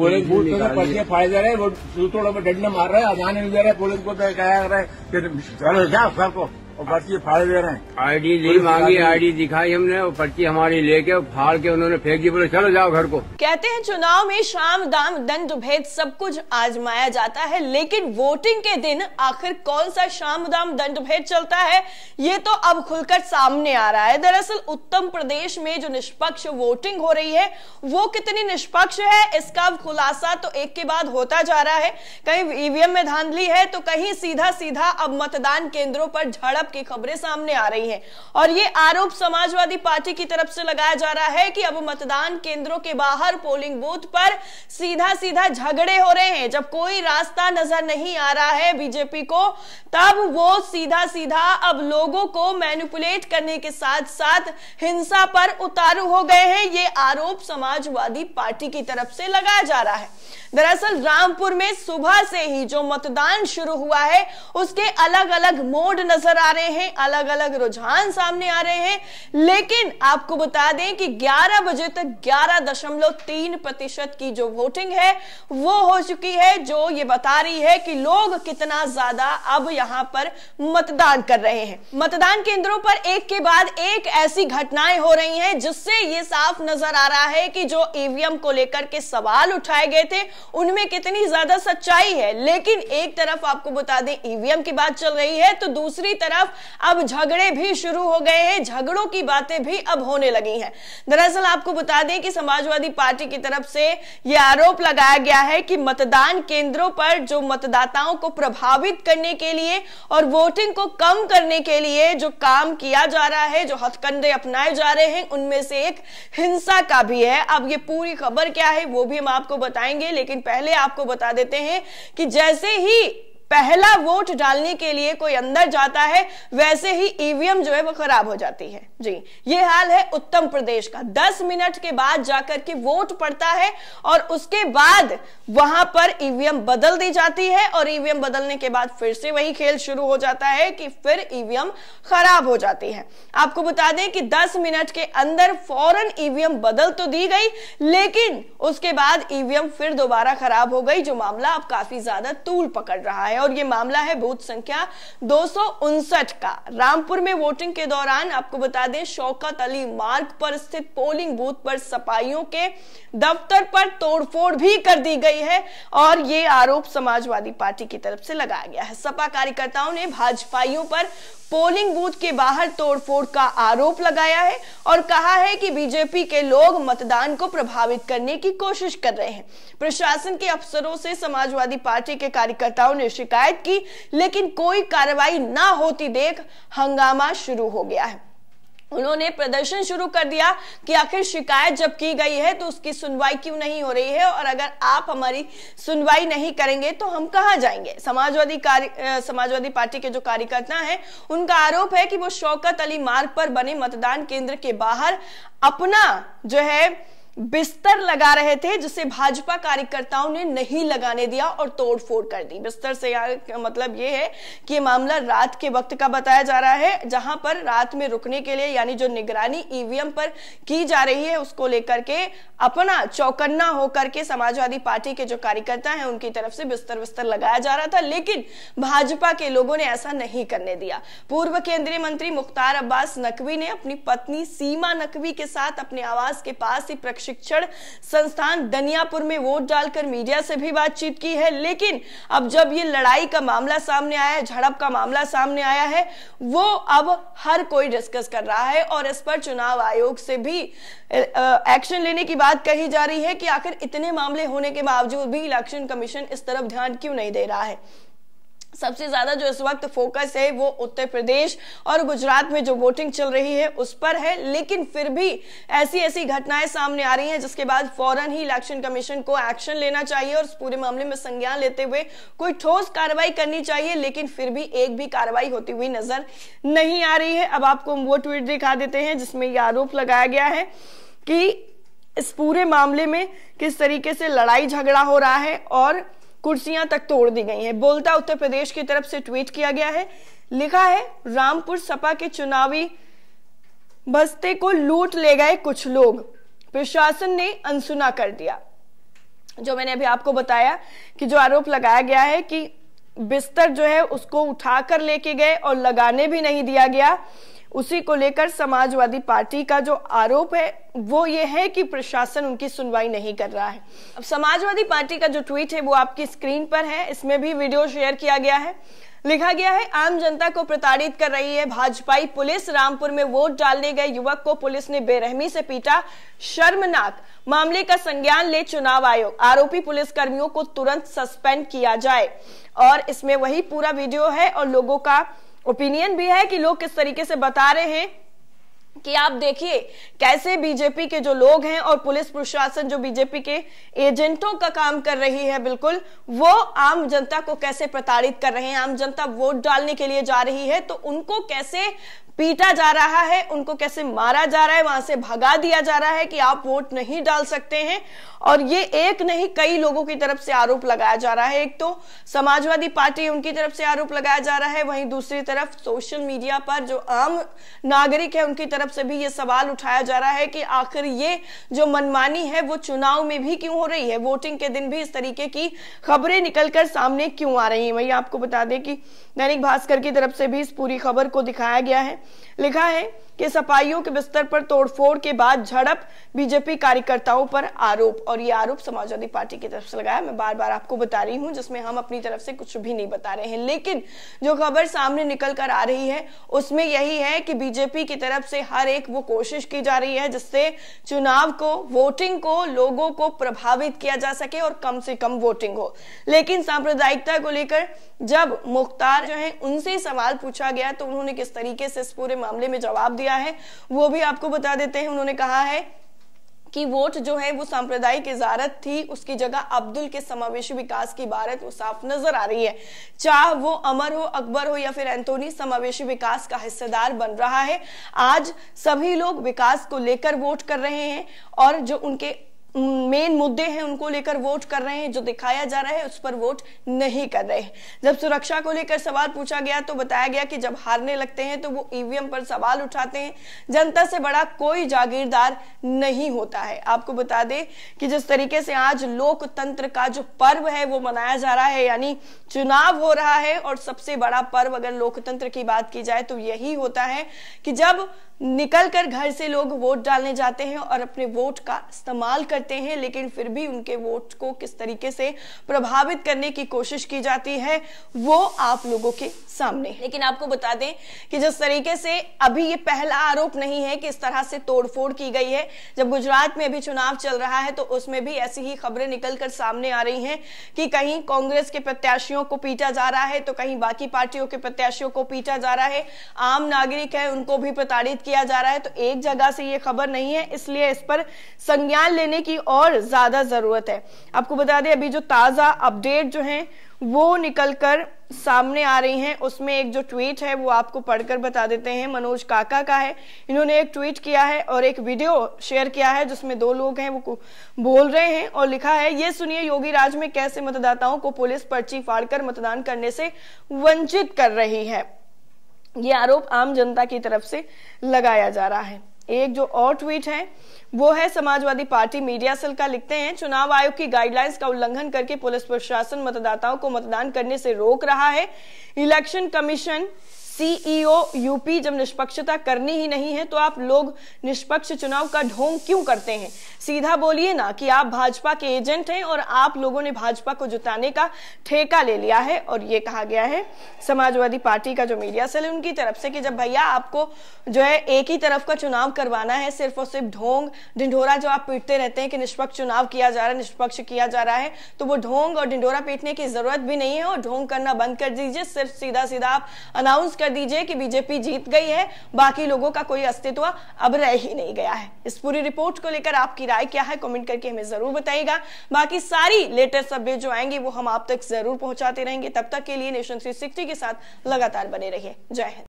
police booth में पर्चे फाड़े रहे वो सूत्रों में डंडे मार रहे हैं अजान नहीं दे रहे पुलिस को तो कहा रहा चलो क्या सबको और पर्ची फाड़ दे रहे हैं आईडी नहीं मांगी आईडी दिखाई हमने और पर्ची हमारी लेके फाड़ के उन्होंने फेंक दी बोले चलो जाओ घर को कहते हैं चुनाव में शाम दाम दंड भेद सब कुछ आजमाया जाता है लेकिन वोटिंग के दिन आखिर कौन सा शाम दाम दंड भेद चलता है ये तो अब खुलकर सामने आ रहा है दरअसल उत्तर प्रदेश में जो निष्पक्ष वोटिंग हो रही है वो कितनी निष्पक्ष है इसका खुलासा तो एक के बाद होता जा रहा है कहीं ईवीएम में धांधली है तो कहीं सीधा सीधा अब मतदान केंद्रों पर झड़प की खबरें सामने आ रही हैं और ये आरोप समाजवादी पार्टी की तरफ से लगाया जा रहा है कि अब मतदान केंद्रों के बाहर पोलिंग बूथ पर सीधा सीधा झगड़े हो रहे हैं जब कोई रास्ता नजर नहीं आ रहा है बीजेपी को तब वो सीधा सीधा अब लोगों को मैनिपुलेट करने के साथ साथ हिंसा पर उतारू हो गए हैं ये आरोप समाजवादी पार्टी की तरफ से लगाया जा रहा है दरअसल रामपुर में सुबह से ही जो मतदान शुरू हुआ है उसके अलग अलग मोड नजर आ रहे रहे हैं अलग अलग रुझान सामने आ रहे हैं लेकिन आपको बता दें कि 11 बजे तक 11.3 प्रतिशत की जो वोटिंग है वो हो चुकी है जो ये बता रही है कि लोग कितना ज्यादा अब यहां पर मतदान कर रहे हैं मतदान केंद्रों पर एक के बाद एक ऐसी घटनाएं हो रही हैं जिससे ये साफ नजर आ रहा है कि जो ईवीएम e को लेकर के सवाल उठाए गए थे उनमें कितनी ज्यादा सच्चाई है लेकिन एक तरफ आपको बता दें ईवीएम e की बात चल रही है तो दूसरी तरफ तरफ अब झगड़े भी शुरू हो गए हैं झगड़ों की बातें भी अब होने लगी हैं दरअसल आपको बता दें कि समाजवादी पार्टी की तरफ से यह आरोप लगाया गया है कि मतदान केंद्रों पर जो मतदाताओं को प्रभावित करने के लिए और वोटिंग को कम करने के लिए जो काम किया जा रहा है जो हथकंडे अपनाए जा रहे हैं उनमें से एक हिंसा का भी है अब ये पूरी खबर क्या है वो भी हम आपको बताएंगे लेकिन पहले आपको बता देते हैं कि जैसे ही पहला वोट डालने के लिए कोई अंदर जाता है वैसे ही ईवीएम जो है वो खराब हो जाती है जी ये हाल है उत्तर प्रदेश का दस मिनट के बाद जाकर के वोट पड़ता है और उसके बाद वहां पर ईवीएम बदल दी जाती है और ईवीएम बदलने के बाद फिर से वही खेल शुरू हो जाता है कि फिर ईवीएम खराब हो जाती है आपको बता दें कि दस मिनट के अंदर फौरन ईवीएम बदल तो दी गई लेकिन उसके बाद ईवीएम फिर दोबारा खराब हो गई जो मामला अब काफी ज्यादा तूल पकड़ रहा है और ये मामला है बूथ संख्या दो का रामपुर में वोटिंग के दौरान आपको बता दें शौकत अली मार्ग पर स्थित पोलिंग बूथ पर सपाइयों के दफ्तर पर तोड़फोड़ भी कर दी गई है और ये आरोप समाजवादी पार्टी की तरफ से लगाया गया है सपा कार्यकर्ताओं ने भाजपाइयों पर पोलिंग बूथ के बाहर तोड़फोड़ का आरोप लगाया है और कहा है कि बीजेपी के लोग मतदान को प्रभावित करने की कोशिश कर रहे हैं प्रशासन के अफसरों से समाजवादी पार्टी के कार्यकर्ताओं ने शिकायत शिकायत की लेकिन कोई कार्रवाई ना होती देख हंगामा शुरू हो गया है उन्होंने प्रदर्शन शुरू कर दिया कि आखिर शिकायत जब की गई है तो उसकी सुनवाई क्यों नहीं हो रही है और अगर आप हमारी सुनवाई नहीं करेंगे तो हम कहा जाएंगे समाजवादी कार्य समाजवादी पार्टी के जो कार्यकर्ता हैं उनका आरोप है कि वो शौकत अली मार्ग पर बने मतदान केंद्र के बाहर अपना जो है बिस्तर लगा रहे थे जिसे भाजपा कार्यकर्ताओं ने नहीं लगाने दिया और तोड़फोड़ कर दी बिस्तर से मतलब यह है कि मामला रात के वक्त का बताया जा रहा है जहां पर रात में रुकने के लिए यानी जो निगरानी ईवीएम पर की जा रही है उसको लेकर के अपना चौकन्ना होकर के समाजवादी पार्टी के जो कार्यकर्ता है उनकी तरफ से बिस्तर बिस्तर लगाया जा रहा था लेकिन भाजपा के लोगों ने ऐसा नहीं करने दिया पूर्व केंद्रीय मंत्री मुख्तार अब्बास नकवी ने अपनी पत्नी सीमा नकवी के साथ अपने आवास के पास ही शिक्षण संस्थान दनियापुर में वोट डालकर मीडिया से भी बातचीत की है लेकिन अब जब ये लड़ाई का मामला सामने आया है झड़प का मामला सामने आया है वो अब हर कोई डिस्कस कर रहा है और इस पर चुनाव आयोग से भी एक्शन लेने की बात कही जा रही है कि आखिर इतने मामले होने के बावजूद भी इलेक्शन कमीशन इस तरफ ध्यान क्यों नहीं दे रहा है सबसे ज्यादा जो इस वक्त फोकस है वो उत्तर प्रदेश और गुजरात में जो वोटिंग चल रही है उस पर है लेकिन फिर भी ऐसी ऐसी घटनाएं सामने आ रही हैं जिसके बाद फौरन ही इलेक्शन कमीशन को एक्शन लेना चाहिए और इस पूरे मामले में संज्ञान लेते हुए कोई ठोस कार्रवाई करनी चाहिए लेकिन फिर भी एक भी कार्रवाई होती हुई नजर नहीं आ रही है अब आपको वो ट्वीट दिखा देते हैं जिसमें यह आरोप लगाया गया है कि इस पूरे मामले में किस तरीके से लड़ाई झगड़ा हो रहा है और कुर्सियां तक तोड़ दी गई हैं बोलता उत्तर प्रदेश की तरफ से ट्वीट किया गया है लिखा है रामपुर सपा के चुनावी बस्ते को लूट ले गए कुछ लोग प्रशासन ने अनसुना कर दिया जो मैंने अभी आपको बताया कि जो आरोप लगाया गया है कि बिस्तर जो है उसको उठाकर लेके गए और लगाने भी नहीं दिया गया उसी को लेकर समाजवादी पार्टी का जो आरोप है वो ये है कि प्रशासन उनकी सुनवाई नहीं कर रहा है अब समाजवादी पार्टी का जो ट्वीट है वो आपकी स्क्रीन पर है इसमें भी वीडियो शेयर किया गया है लिखा गया है आम जनता को प्रताड़ित कर रही है भाजपाई पुलिस रामपुर में वोट डालने गए युवक को पुलिस ने बेरहमी से पीटा शर्मनाक मामले का संज्ञान ले चुनाव आयोग आरोपी पुलिस कर्मियों को तुरंत सस्पेंड किया जाए और इसमें वही पूरा वीडियो है और लोगों का ओपिनियन भी है कि लोग किस तरीके से बता रहे हैं कि आप देखिए कैसे बीजेपी के जो लोग हैं और पुलिस प्रशासन जो बीजेपी के एजेंटों का काम कर रही है बिल्कुल वो आम जनता को कैसे प्रताड़ित कर रहे हैं आम जनता वोट डालने के लिए जा रही है तो उनको कैसे पीटा जा रहा है उनको कैसे मारा जा रहा है वहां से भगा दिया जा रहा है कि आप वोट नहीं डाल सकते हैं और ये एक नहीं कई लोगों की तरफ से आरोप लगाया जा रहा है एक तो समाजवादी पार्टी उनकी तरफ से आरोप लगाया जा रहा है वहीं दूसरी तरफ सोशल मीडिया पर जो आम नागरिक है उनकी तरफ से भी ये सवाल उठाया जा रहा है कि आखिर ये जो मनमानी है वो चुनाव में भी क्यों हो रही है वोटिंग के दिन भी इस तरीके की खबरें निकलकर सामने क्यों आ रही है वही आपको बता दें कि दैनिक भास्कर की तरफ से भी इस पूरी खबर को दिखाया गया है लिखा है कि सपाहियों के बिस्तर पर तोड़फोड़ के बाद झड़प बीजेपी कार्यकर्ताओं पर आरोप और ये आरोप समाजवादी पार्टी की तरफ से लगाया मैं बार बार आपको बता रही हूँ जिसमें हम अपनी तरफ से कुछ भी नहीं बता रहे हैं लेकिन जो खबर सामने निकल कर आ रही है उसमें यही है कि बीजेपी की तरफ से हर एक वो कोशिश की जा रही है जिससे चुनाव को वोटिंग को लोगों को प्रभावित किया जा सके और कम से कम वोटिंग हो लेकिन सांप्रदायिकता को लेकर जब मुख्तार जो है उनसे सवाल पूछा गया तो उन्होंने किस तरीके से इस पूरे मामले में जवाब दिया है वो भी आपको बता देते हैं उन्होंने कहा है कि वोट जो है वो सांप्रदायिक इजारत थी उसकी जगह अब्दुल के समावेशी विकास की भारत वो साफ नजर आ रही है चाहे वो अमर हो अकबर हो या फिर एंटोनी समावेशी विकास का हिस्सेदार बन रहा है आज सभी लोग विकास को लेकर वोट कर रहे हैं और जो उनके मेन मुद्दे हैं उनको लेकर वोट कर रहे हैं जो दिखाया जा रहा है उस पर वोट नहीं कर रहे हैं जब सुरक्षा को लेकर सवाल पूछा गया तो बताया गया कि जब हारने लगते हैं तो वो ईवीएम पर सवाल उठाते हैं जनता से बड़ा कोई जागीरदार नहीं होता है आपको बता दें कि जिस तरीके से आज लोकतंत्र का जो पर्व है वो मनाया जा रहा है यानी चुनाव हो रहा है और सबसे बड़ा पर्व अगर लोकतंत्र की बात की जाए तो यही होता है कि जब निकल कर घर से लोग वोट डालने जाते हैं और अपने वोट का इस्तेमाल कर करते हैं लेकिन फिर भी उनके वोट को किस तरीके से प्रभावित करने की कोशिश की जाती है वो आप लोगों के सामने लेकिन आपको बता दें कि जिस तरीके से अभी ये पहला आरोप नहीं है कि इस तरह से तोड़फोड़ की गई है जब गुजरात में भी चुनाव चल रहा है तो उसमें भी ऐसी ही खबरें निकल कर सामने आ रही हैं कि कहीं कांग्रेस के प्रत्याशियों को पीटा जा रहा है तो कहीं बाकी पार्टियों के प्रत्याशियों को पीटा जा रहा है आम नागरिक है उनको भी प्रताड़ित किया जा रहा है तो एक जगह से ये खबर नहीं है इसलिए इस पर संज्ञान लेने की की और ज़्यादा ज़रूरत है आपको बता दें अभी जो ताज़ा अपडेट जो है वो निकलकर सामने आ रही हैं उसमें एक जो ट्वीट है वो आपको पढ़कर बता देते हैं मनोज काका का है इन्होंने एक ट्वीट किया है और एक वीडियो शेयर किया है जिसमें दो लोग हैं वो बोल रहे हैं और लिखा है ये सुनिए योगी राज में कैसे मतदाताओं को पुलिस पर्ची फाड़कर मतदान करने से वंचित कर रही है ये आरोप आम जनता की तरफ से लगाया जा रहा है एक जो और ट्वीट है वो है समाजवादी पार्टी मीडिया सेल का लिखते हैं चुनाव आयोग की गाइडलाइंस का उल्लंघन करके पुलिस प्रशासन मतदाताओं को मतदान करने से रोक रहा है election commission CEO UP e जब निष्पक्षता करनी ही नहीं है तो आप लोग निष्पक्ष चुनाव का ढोंग क्यों करते हैं सीधा बोलिए ना कि आप भाजपा के एजेंट हैं और आप लोगों ने भाजपा को जुटाने का ठेका ले लिया है और ये कहा गया है समाजवादी पार्टी का जो मीडिया सेल है उनकी तरफ से कि जब भैया आपको जो है एक ही तरफ का चुनाव करवाना है सिर्फ और सिर्फ ढोंग ढिंढोरा जो आप पीटते रहते हैं कि निष्पक्ष चुनाव किया जा रहा है निष्पक्ष किया जा रहा है तो वो ढोंग और ढिंढोरा पीटने की जरूरत भी नहीं है और ढोंग करना बंद कर दीजिए सिर्फ सीधा सीधा आप अनाउंस कर दीजिए कि बीजेपी जीत गई है बाकी लोगों का कोई अस्तित्व अब रह ही नहीं गया है इस पूरी रिपोर्ट को लेकर आपकी राय क्या है कमेंट करके हमें जरूर बताइएगा बाकी सारी लेटेस्ट अपडेट जो आएंगे वो हम आप तक जरूर पहुंचाते रहेंगे तब तक के लिए नेशन थ्री के साथ लगातार बने रहिए जय हिंद